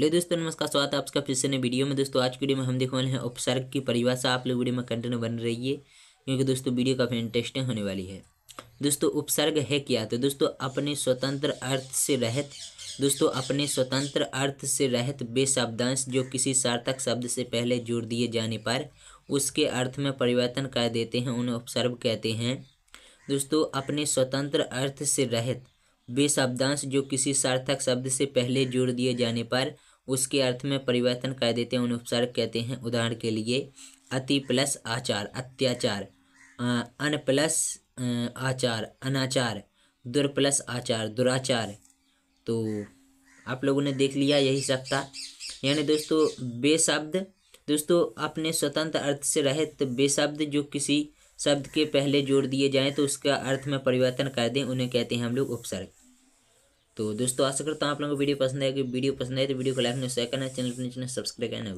hello दोस्तों नमस्कार स्वागत है आपका फिर से नए वीडियो में दोस्तों आज की वीडियो में हम देखने वाले हैं उपसर्ग की परिभाषा आप लोग वीडियो में कंटिन्यू बन रही है क्योंकि दोस्तों वीडियो काफ़ी इंटरेस्टिंग होने वाली है दोस्तों उपसर्ग है क्या तो दोस्तों अपने स्वतंत्र अर्थ से रहत दोस्तों अपने स्वतंत्र अर्थ से रहत शब्दांश जो किसी सार्थक शब्द से पहले जोड़ दिए जाने पर उसके अर्थ में परिवर्तन कर देते हैं उन्हें उपसर्ग कहते हैं दोस्तों अपने स्वतंत्र अर्थ से रहत वे शब्दांश जो किसी सार्थक शब्द से पहले जोड़ दिए जाने पर उसके अर्थ में परिवर्तन कर देते हैं उन उपसर्ग कहते हैं उदाहरण के लिए अति प्लस आचार अत्याचार अन प्लस आचार अनाचार दुर प्लस आचार दुराचार तो आप लोगों ने देख लिया यही सब था यानी दोस्तों बेशब्द दोस्तों अपने स्वतंत्र अर्थ से रहित बेशब्द जो किसी शब्द के पहले जोड़ दिए जाएं तो उसका अर्थ में परिवर्तन कर दें उन्हें कहते हैं हम लोग उपसर्ग तो दोस्तों आशा करता हूँ आप लोगों को वीडियो पसंद आएगी वीडियो पसंद आए तो वीडियो को लाइक नहीं शेयर करना चैनल पर नीचे सब्सक्राइब करना